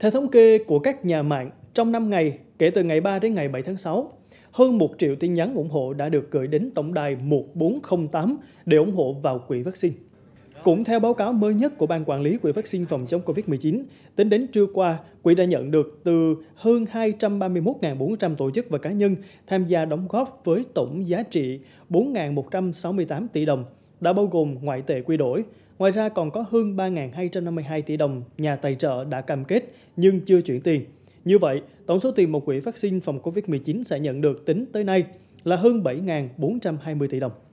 Theo thống kê của các nhà mạng, trong 5 ngày, kể từ ngày 3 đến ngày 7 tháng 6, hơn 1 triệu tin nhắn ủng hộ đã được gửi đến tổng đài 1408 để ủng hộ vào quỹ vaccine. Cũng theo báo cáo mới nhất của Ban Quản lý Quỹ Vaccine phòng chống COVID-19, tính đến trưa qua, quỹ đã nhận được từ hơn 231.400 tổ chức và cá nhân tham gia đóng góp với tổng giá trị 4.168 tỷ đồng, đã bao gồm ngoại tệ quy đổi. Ngoài ra còn có hơn 3.252 tỷ đồng nhà tài trợ đã cam kết nhưng chưa chuyển tiền. Như vậy, tổng số tiền một quỹ vaccine phòng COVID-19 sẽ nhận được tính tới nay là hơn 7.420 tỷ đồng.